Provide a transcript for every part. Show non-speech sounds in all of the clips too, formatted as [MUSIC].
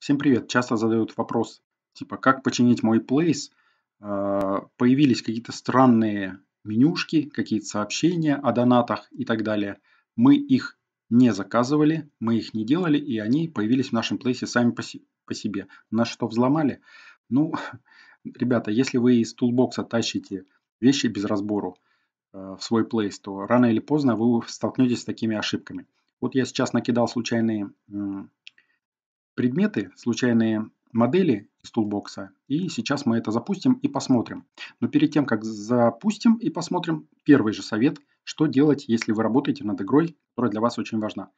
Всем привет! Часто задают вопрос, типа, как починить мой плейс? А, появились какие-то странные менюшки, какие-то сообщения о донатах и так далее. Мы их не заказывали, мы их не делали, и они появились в нашем плейсе сами по, себе. Нас что, взломали? Ну, [LAUGHS] ребята, если вы из тулбокса тащите вещи без разбору э, в свой плейс, то рано или поздно вы столкнетесь с такими ошибками. Вот я сейчас накидал случайные предметы, случайные модели из тулбокса. И сейчас мы это запустим и посмотрим. Но перед тем, как запустим и посмотрим, первый же совет, что делать, если вы работаете над игрой, которая для вас очень важна.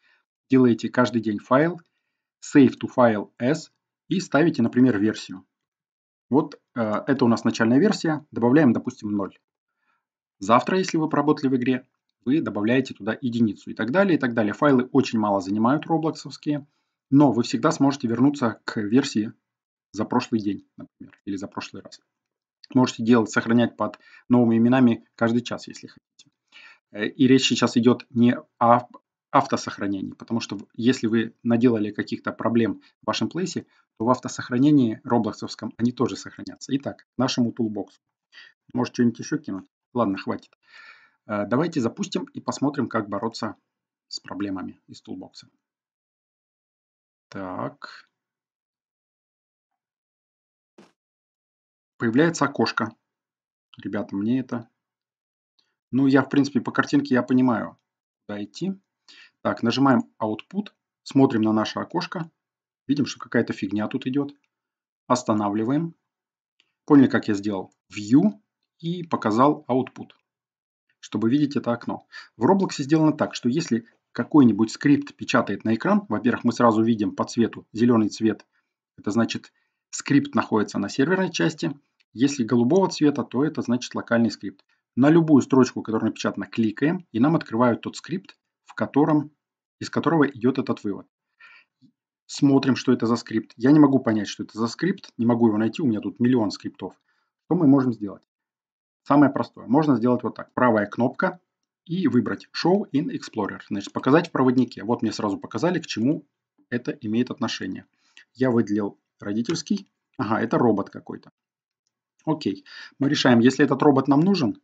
Делаете каждый день файл, save to file as и ставите, например, версию. Вот э, это у нас начальная версия, добавляем, допустим, 0. Завтра, если вы поработали в игре, вы добавляете туда единицу и так далее, и так далее. Файлы очень мало занимают роблоксовские, но вы всегда сможете вернуться к версии за прошлый день, например, или за прошлый раз. Можете делать, сохранять под новыми именами каждый час, если хотите. Э, и речь сейчас идет не о автосохранении, потому что если вы наделали каких-то проблем в вашем плейсе, то в автосохранении роблоксовском они тоже сохранятся. Итак, к нашему тулбоксу. Может, что-нибудь еще кинуть? Ладно, хватит. Э, давайте запустим и посмотрим, как бороться с проблемами из тулбокса. Так. Появляется окошко. Ребята, мне это... Ну, я, в принципе, по картинке я понимаю, куда идти. Так, нажимаем Output, смотрим на наше окошко. Видим, что какая-то фигня тут идет. Останавливаем. Поняли, как я сделал? View и показал Output, чтобы видеть это окно. В Roblox сделано так, что если какой-нибудь скрипт печатает на экран, во-первых, мы сразу видим по цвету зеленый цвет, это значит скрипт находится на серверной части. Если голубого цвета, то это значит локальный скрипт. На любую строчку, которая напечатана, кликаем, и нам открывают тот скрипт, в котором, из которого идет этот вывод. Смотрим, что это за скрипт. Я не могу понять, что это за скрипт, не могу его найти, у меня тут миллион скриптов. Что мы можем сделать? Самое простое. Можно сделать вот так. Правая кнопка и выбрать Show in Explorer. Значит, показать в проводнике. Вот мне сразу показали, к чему это имеет отношение. Я выделил родительский. Ага, это робот какой-то. Окей. Мы решаем, если этот робот нам нужен,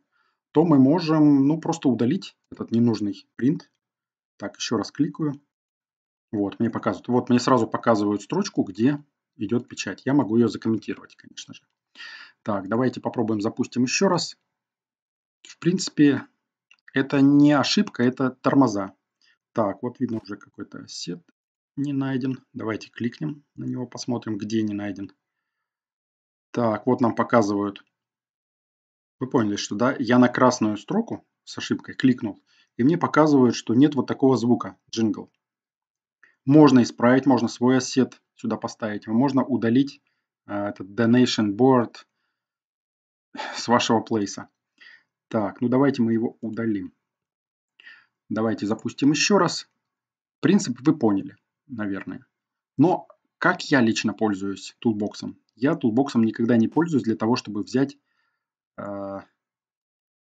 то мы можем ну, просто удалить этот ненужный принт. Так, еще раз кликаю. Вот, мне показывают. Вот мне сразу показывают строчку, где идет печать. Я могу ее закомментировать, конечно же. Так, давайте попробуем запустим еще раз. В принципе, это не ошибка, это тормоза. Так, вот видно уже какой-то сет не найден. Давайте кликнем на него, посмотрим, где не найден. Так, вот нам показывают. Вы поняли, что да, я на красную строку с ошибкой кликнул, и мне показывают, что нет вот такого звука, джингл. Можно исправить, можно свой ассет сюда поставить, можно удалить э, этот donation board с вашего плейса. Так, ну давайте мы его удалим. Давайте запустим еще раз. Принцип вы поняли, наверное. Но как я лично пользуюсь тулбоксом? Я тулбоксом никогда не пользуюсь для того, чтобы взять э,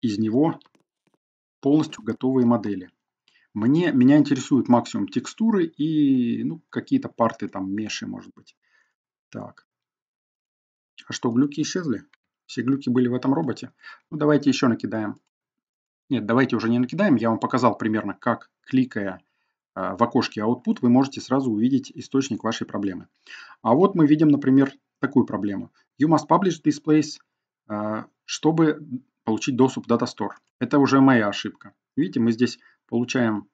из него полностью готовые модели. Мне, меня интересуют максимум текстуры и ну, какие-то парты там меши, может быть. Так. А что, глюки исчезли? Все глюки были в этом роботе. Ну, давайте еще накидаем. Нет, давайте уже не накидаем. Я вам показал примерно, как, кликая а, в окошке output, вы можете сразу увидеть источник вашей проблемы. А вот мы видим, например, такую проблему. You must publish this place, а, чтобы получить доступ в Data Store. Это уже моя ошибка. Видите, мы здесь получаем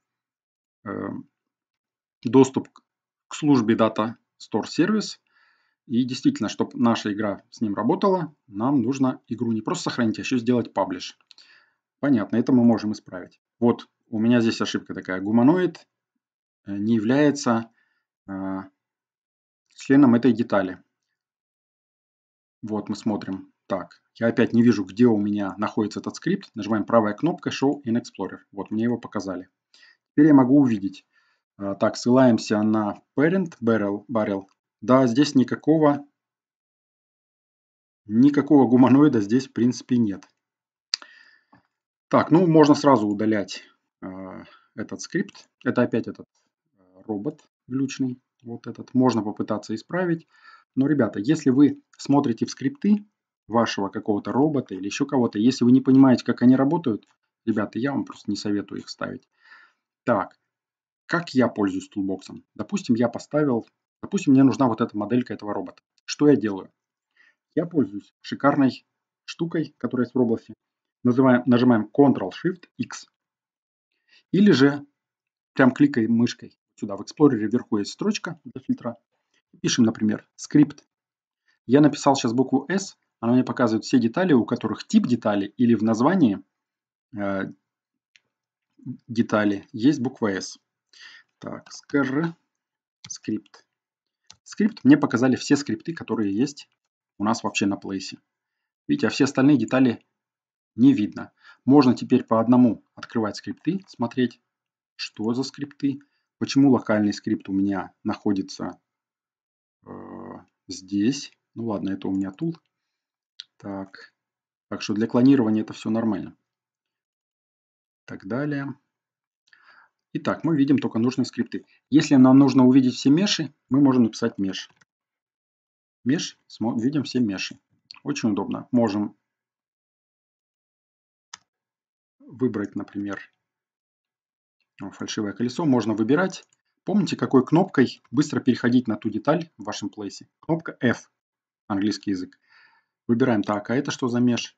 эм, доступ к службе Data Store Service, и действительно, чтобы наша игра с ним работала, нам нужно игру не просто сохранить, а еще сделать паблиш. Понятно, это мы можем исправить. Вот у меня здесь ошибка такая. Гуманоид э, не является э, членом этой детали. Вот мы смотрим. Так, я опять не вижу, где у меня находится этот скрипт. Нажимаем правая кнопка Show in Explorer. Вот, мне его показали. Теперь я могу увидеть. Э, так, ссылаемся на Parent Barrel. barrel. Да, здесь никакого, никакого гуманоида здесь в принципе нет. Так, ну можно сразу удалять э, этот скрипт. Это опять этот э, робот глючный, вот этот. Можно попытаться исправить. Но, ребята, если вы смотрите в скрипты вашего какого-то робота или еще кого-то, если вы не понимаете, как они работают, ребята, я вам просто не советую их ставить. Так, как я пользуюсь тулбоксом? Допустим, я поставил Допустим, мне нужна вот эта моделька этого робота. Что я делаю? Я пользуюсь шикарной штукой, которая есть в Roblox. Называем, нажимаем Ctrl-Shift-X. Или же прям кликаем мышкой. Сюда в Explorer вверху есть строчка для фильтра. Пишем, например, скрипт. Я написал сейчас букву S. Она мне показывает все детали, у которых тип детали или в названии э, детали есть буква S. Так, скажи скрипт скрипт, мне показали все скрипты, которые есть у нас вообще на плейсе. Видите, а все остальные детали не видно. Можно теперь по одному открывать скрипты, смотреть, что за скрипты, почему локальный скрипт у меня находится э, здесь. Ну ладно, это у меня тул. Так. так что для клонирования это все нормально. Так далее. Итак, мы видим только нужные скрипты. Если нам нужно увидеть все меши, мы можем написать меш. Меш, видим все меши. Очень удобно. Можем выбрать, например, фальшивое колесо. Можно выбирать. Помните, какой кнопкой быстро переходить на ту деталь в вашем плейсе? Кнопка F, английский язык. Выбираем так, а это что за меш?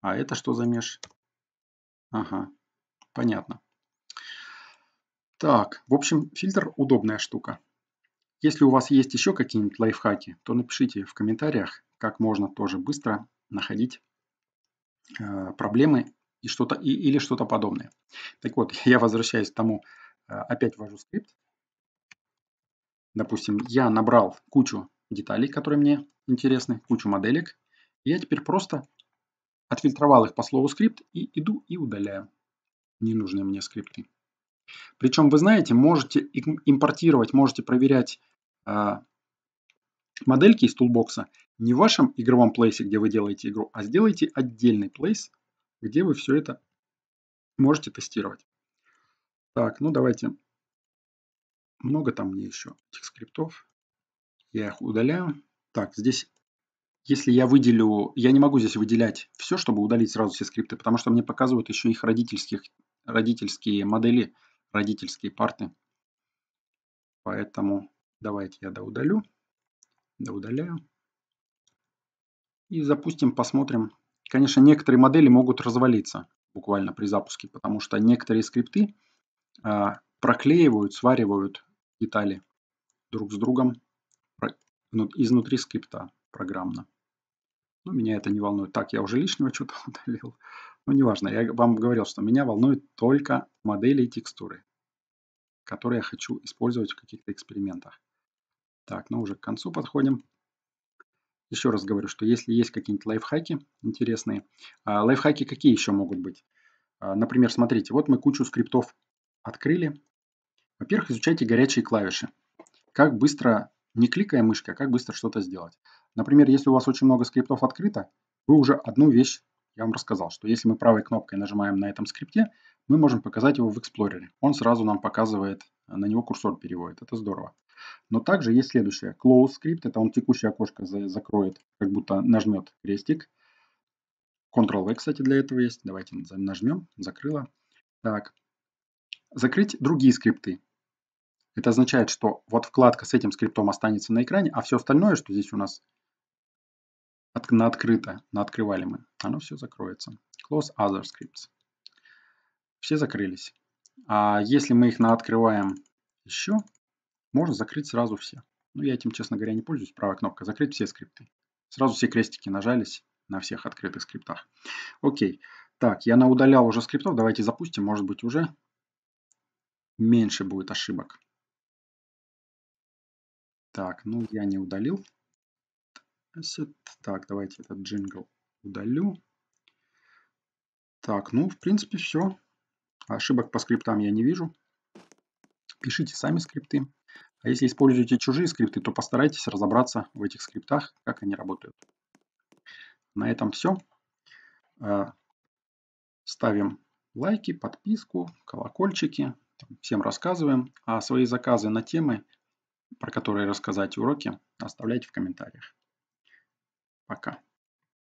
А это что за меш? Ага, понятно. Так, в общем, фильтр удобная штука. Если у вас есть еще какие-нибудь лайфхаки, то напишите в комментариях, как можно тоже быстро находить э, проблемы и что-то, и, или что-то подобное. Так вот, [LAUGHS] я возвращаюсь к тому, э, опять ввожу скрипт. Допустим, я набрал кучу деталей, которые мне интересны, кучу моделек. я теперь просто отфильтровал их по слову скрипт и иду и удаляю ненужные мне скрипты. Причем, вы знаете, можете импортировать, можете проверять э, модельки из тулбокса не в вашем игровом плейсе, где вы делаете игру, а сделайте отдельный плейс, где вы все это можете тестировать. Так, ну давайте. Много там мне еще этих скриптов. Я их удаляю. Так, здесь, если я выделю, я не могу здесь выделять все, чтобы удалить сразу все скрипты, потому что мне показывают еще их родительских, родительские модели, родительские парты. Поэтому давайте я доудалю, доудаляю. И запустим, посмотрим. Конечно, некоторые модели могут развалиться буквально при запуске, потому что некоторые скрипты а, проклеивают, сваривают детали друг с другом ну, изнутри скрипта программно. Но меня это не волнует. Так, я уже лишнего что-то удалил. Ну, неважно, я вам говорил, что меня волнуют только модели и текстуры, которые я хочу использовать в каких-то экспериментах. Так, ну уже к концу подходим. Еще раз говорю, что если есть какие-нибудь лайфхаки интересные, а лайфхаки какие еще могут быть? А, например, смотрите, вот мы кучу скриптов открыли. Во-первых, изучайте горячие клавиши. Как быстро, не кликая мышкой, а как быстро что-то сделать. Например, если у вас очень много скриптов открыто, вы уже одну вещь я вам рассказал, что если мы правой кнопкой нажимаем на этом скрипте, мы можем показать его в Explorer. Он сразу нам показывает, э, на него курсор переводит. Это здорово. Но также есть следующее. Close скрипт, это он текущее окошко закроет, как будто нажмет крестик. Ctrl-V, кстати, для этого есть. Давайте нажмем. Закрыло. Так. Закрыть другие скрипты. Это означает, что вот вкладка с этим скриптом останется на экране, а все остальное, что здесь у нас от, на открыто, на открывали мы. Оно все закроется. Close other scripts. Все закрылись. А если мы их на открываем еще, можно закрыть сразу все. Ну, я этим, честно говоря, не пользуюсь. Правая кнопка. Закрыть все скрипты. Сразу все крестики нажались на всех открытых скриптах. Окей. Так, я на удалял уже скриптов. Давайте запустим. Может быть, уже меньше будет ошибок. Так, ну я не удалил. Asset. Так, давайте этот джингл удалю. Так, ну, в принципе, все. Ошибок по скриптам я не вижу. Пишите сами скрипты. А если используете чужие скрипты, то постарайтесь разобраться в этих скриптах, как они работают. На этом все. А, ставим лайки, подписку, колокольчики. Всем рассказываем. А свои заказы на темы, про которые рассказать уроки, оставляйте в комментариях. Пока.